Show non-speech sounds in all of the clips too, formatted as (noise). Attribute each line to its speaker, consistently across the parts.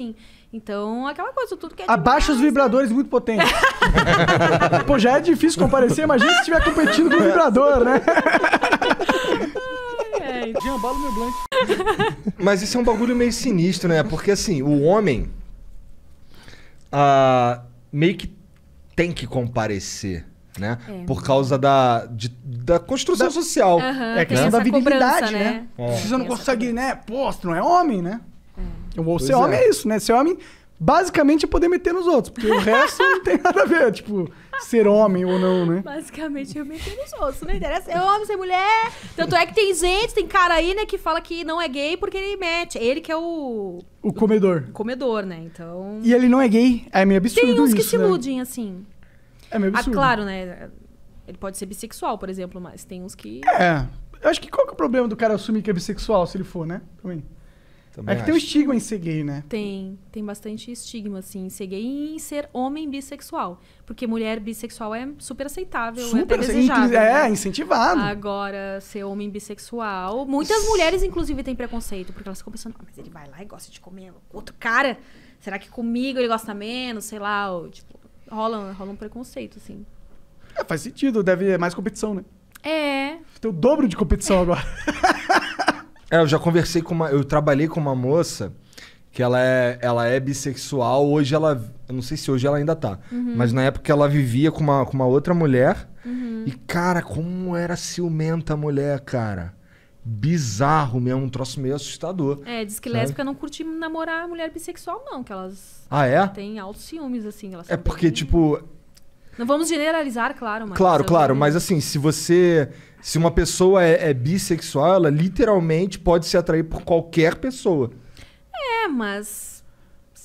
Speaker 1: assim. Então, aquela coisa, tudo que é Abaixa demais, os
Speaker 2: vibradores né? muito potentes. (laughs) Pô, já é difícil comparecer, imagina se estiver competindo com o vibrador, né? (laughs) meu Mas isso é um bagulho meio sinistro, né? Porque assim, o homem uh, meio que tem que comparecer. Né? É. Por causa da, de, da construção da, social. é questão da virilidade, cobrança, né? né? É, você não consegue, né? Pô, você não é homem, né? O ser homem é. é. isso, né? Ser homem basicamente é poder meter nos outros, porque o (laughs) resto não tem nada a ver, tipo, ser homem ou não, né?
Speaker 1: Basicamente é meter nos outros, não interessa. É homem, ser mulher. Tanto é que tem gente, tem cara aí, né, que fala que não é gay porque ele mete. Ele que é o.
Speaker 2: O comedor.
Speaker 1: O comedor, né? Então. E ele
Speaker 2: não é gay? É meio absurdo. Tem uns que se né? iludem,
Speaker 1: assim. É meio ah, absurdo. Ah, claro, né? Ele pode ser bissexual, por exemplo, mas tem uns que. É. Eu acho que qual que é o
Speaker 2: problema do cara assumir que é bissexual, se ele for, né? Também. Também é que acho. tem um estigma em ser gay, né?
Speaker 1: Tem, tem bastante estigma, assim, em ser gay e em ser homem bissexual. Porque mulher bissexual é super aceitável, é super né? é desejado. É, né? incentivado. Agora, ser homem bissexual... Muitas mulheres, inclusive, têm preconceito. Porque elas ficam pensando, ah, mas ele vai lá e gosta de comer outro cara. Será que comigo ele gosta menos? Sei lá, ou, tipo, rola, rola um preconceito, assim.
Speaker 2: É, faz sentido. Deve mais competição, né? É. Tem o dobro de competição agora. (laughs) É, eu já conversei com uma. Eu trabalhei com uma moça que ela é, ela é bissexual. Hoje ela. Eu não sei se hoje ela ainda tá. Uhum. Mas na época ela vivia com uma, com uma outra mulher. Uhum. E, cara, como era ciumenta a mulher, cara. Bizarro mesmo, um troço meio assustador.
Speaker 1: É, diz que sabe? lésbica não curte namorar mulher bissexual, não, que elas. Ah, é? Têm altos ciúmes, assim. é porque, bem... tipo. Não vamos generalizar, claro, mas. Claro, claro, mas
Speaker 2: assim, se você se uma pessoa é, é bissexual, ela literalmente pode se atrair por qualquer pessoa.
Speaker 1: É, mas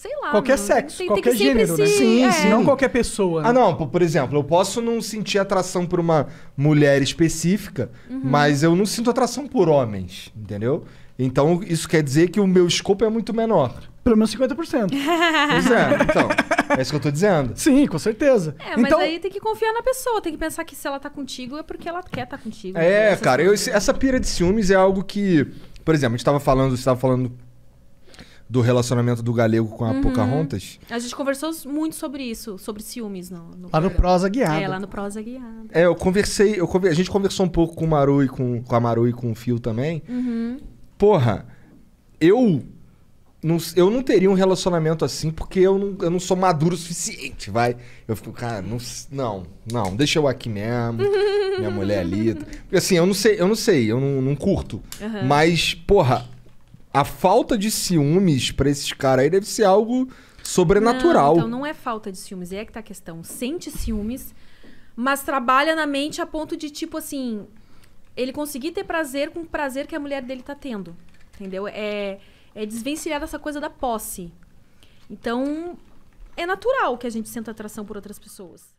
Speaker 1: sei lá. Qualquer mano. sexo, tem, qualquer tem gênero, né? se... Sim, é. sim. Não qualquer
Speaker 2: pessoa. Né? Ah, não, por exemplo, eu posso não sentir atração por uma mulher específica, uhum. mas eu não sinto atração por homens, entendeu? Então isso quer dizer que o meu escopo é muito menor. Pelo menos 50%.
Speaker 1: (laughs) É, pois é,
Speaker 2: então. É isso que eu tô dizendo. Sim, com certeza. É, mas então... aí
Speaker 1: tem que confiar na pessoa, tem que pensar que se ela tá contigo é porque ela quer estar tá contigo. É, né? cara,
Speaker 2: eu, essa pira de ciúmes é algo que. Por exemplo, a gente tava falando, você tava falando do relacionamento do Galego com a uhum. Pocahontas.
Speaker 1: A gente conversou muito sobre isso, sobre ciúmes. No, no lá no Prosa Guiada. É, lá no Prosa Guiada.
Speaker 2: É, eu conversei, eu conver... a gente conversou um pouco com o Maru e com, com a Maru e com o Fio também. Uhum. Porra, eu não, eu não teria um relacionamento assim porque eu não, eu não sou maduro o suficiente, vai. Eu fico, cara, não, não, não deixa eu aqui mesmo, (laughs) minha mulher ali. Porque assim, eu não sei, eu não sei, eu não, não curto. Uhum. Mas, porra, a falta de ciúmes pra esses caras aí deve ser algo sobrenatural. Não, então não
Speaker 1: é falta de ciúmes, é que tá a questão. Sente ciúmes, mas trabalha na mente a ponto de, tipo assim, ele conseguir ter prazer com o prazer que a mulher dele tá tendo. Entendeu? É, é desvencilhar essa coisa da posse. Então, é natural que a gente sinta atração por outras pessoas.